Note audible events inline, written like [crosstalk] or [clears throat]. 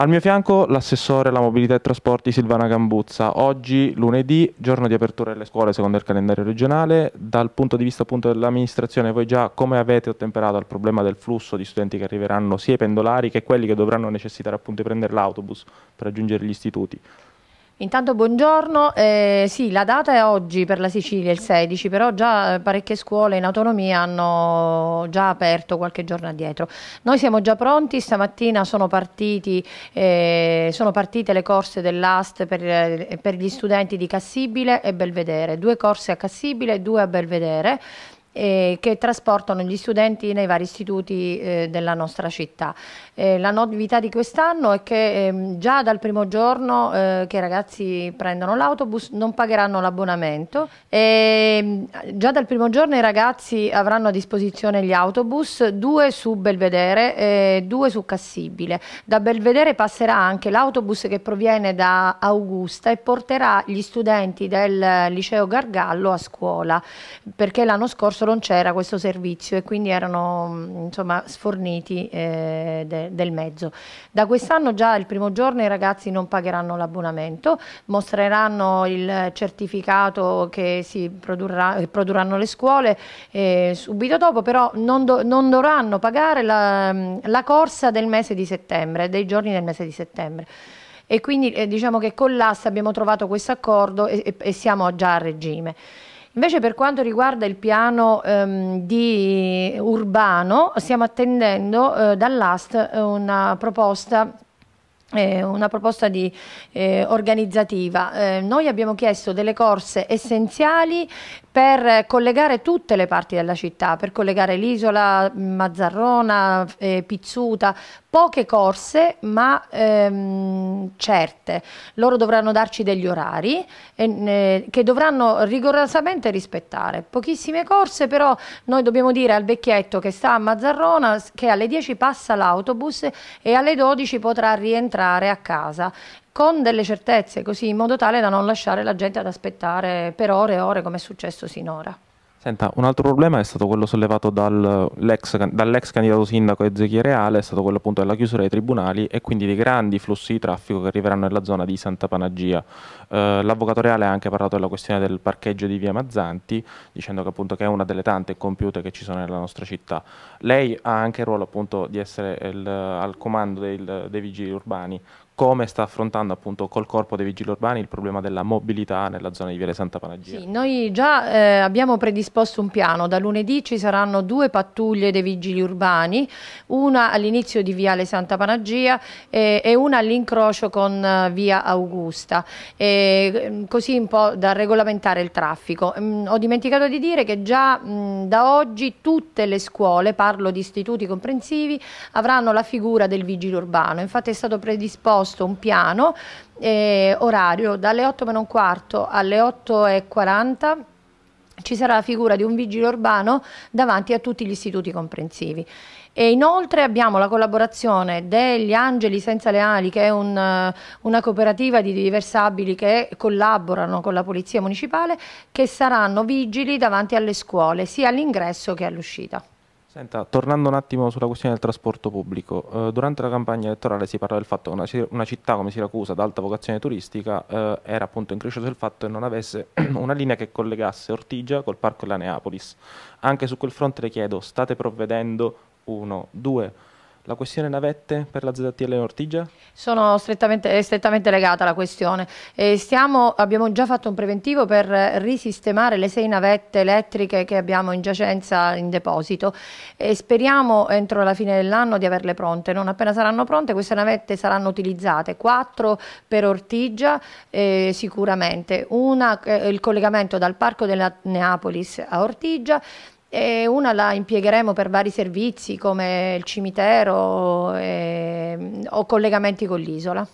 Al mio fianco l'assessore alla mobilità e trasporti Silvana Gambuzza. Oggi, lunedì, giorno di apertura delle scuole secondo il calendario regionale. Dal punto di vista dell'amministrazione, voi già come avete ottemperato al problema del flusso di studenti che arriveranno sia i pendolari che quelli che dovranno necessitare appunto di prendere l'autobus per raggiungere gli istituti? Intanto buongiorno, eh, sì la data è oggi per la Sicilia il 16, però già eh, parecchie scuole in autonomia hanno già aperto qualche giorno addietro. Noi siamo già pronti, stamattina sono, partiti, eh, sono partite le corse dell'AST per, eh, per, gli studenti di Cassibile e Belvedere, due corse a Cassibile e due a Belvedere, eh, che trasportano gli studenti nei vari istituti eh, della nostra città. Eh, la novità di quest'anno è che ehm, già dal primo giorno eh, che i ragazzi prendono l'autobus non pagheranno l'abbonamento e ehm, già dal primo giorno i ragazzi avranno a disposizione gli autobus, due su Belvedere e due su Cassibile. Da Belvedere passerà anche l'autobus che proviene da Augusta e porterà gli studenti del eh, liceo Gargallo a scuola perché l'anno scorso corso non c'era questo servizio e quindi erano mm, insomma, sforniti eh, de del mezzo. Da quest'anno già il primo giorno i ragazzi non pagheranno l'abbonamento, mostreranno il certificato che produrrà, produrranno le scuole eh, subito dopo, però non, do non dovranno pagare la, mm, la corsa del mese di settembre, dei giorni del mese di settembre e quindi eh, diciamo che con l'AS abbiamo trovato questo accordo e, e, e siamo già a regime. Invece per quanto riguarda il piano ehm, di urbano stiamo attendendo eh, dall'AST eh, una proposta eh, una proposta di, eh, organizzativa. Eh, noi abbiamo chiesto delle corse essenziali per collegare tutte le parti della città, per collegare l'isola, Mazzarrona, eh, Pizzuta, poche corse ma ehm, certe. Loro dovranno darci degli orari eh, che dovranno rigorosamente rispettare. Pochissime corse però noi dobbiamo dire al vecchietto che sta a Mazzarrona che alle 10 passa l'autobus e alle 12 potrà rientrare a casa con delle certezze, così in modo tale da non lasciare la gente ad aspettare per ore e ore come è successo sinora. Senta, un altro problema è stato quello sollevato dall'ex, dall'ex candidato sindaco Ezechiele Reale, è stato quello appunto della chiusura dei tribunali e quindi dei grandi flussi di traffico che arriveranno nella zona di Santa Panagia. Eh, l'avvocato Reale ha anche parlato della questione del parcheggio di via Mazzanti, dicendo che appunto che è una delle tante compiute che ci sono nella nostra città. Lei ha anche il ruolo appunto di essere il, al comando del, dei vigili urbani, come sta affrontando appunto col corpo dei vigili urbani il problema della mobilità nella zona di Viale Santa Panagia. Sì, noi già eh, abbiamo predisposto un piano, da lunedì ci saranno due pattuglie dei vigili urbani, una all'inizio di Viale Santa Panagia eh, e una all'incrocio con eh, Via Augusta, mm, così un po' da regolamentare il traffico. Mm, ho dimenticato di dire che già mh, mm, da oggi tutte le scuole, parlo di istituti comprensivi, avranno la figura del vigile urbano, infatti è stato predisposto proposto un piano eh, orario dalle 8 meno un quarto alle 8 e 40 ci sarà la figura di un vigile urbano davanti a tutti gli istituti comprensivi. E inoltre abbiamo la collaborazione degli Angeli Senza le Ali, che è un, eh, una cooperativa di diversabili che collaborano con la Polizia Municipale, che saranno vigili davanti alle scuole, sia all'ingresso che all'uscita. Senta, tornando un attimo sulla questione del trasporto pubblico, eh, durante la campagna elettorale si parla del fatto che una, una città come Siracusa, ad alta vocazione turistica, eh, era appunto incresciosa del fatto che non avesse [clears throat] una linea che collegasse Ortigia col parco della Neapolis. Anche su quel fronte le chiedo, state provvedendo? Uno, due, la questione navette per la ZTL Ortigia? Sono strettamente, strettamente legata alla questione. Eh, stiamo, abbiamo già fatto un preventivo per risistemare le sei navette elettriche che abbiamo in giacenza in deposito e speriamo entro la fine dell'anno di averle pronte. Non appena saranno pronte queste navette saranno utilizzate, quattro per Ortigia eh, sicuramente, una eh, il collegamento dal Parco della Neapolis a Ortigia e una la impiegheremo per vari servizi come il cimitero e, ehm, o collegamenti con l'isola.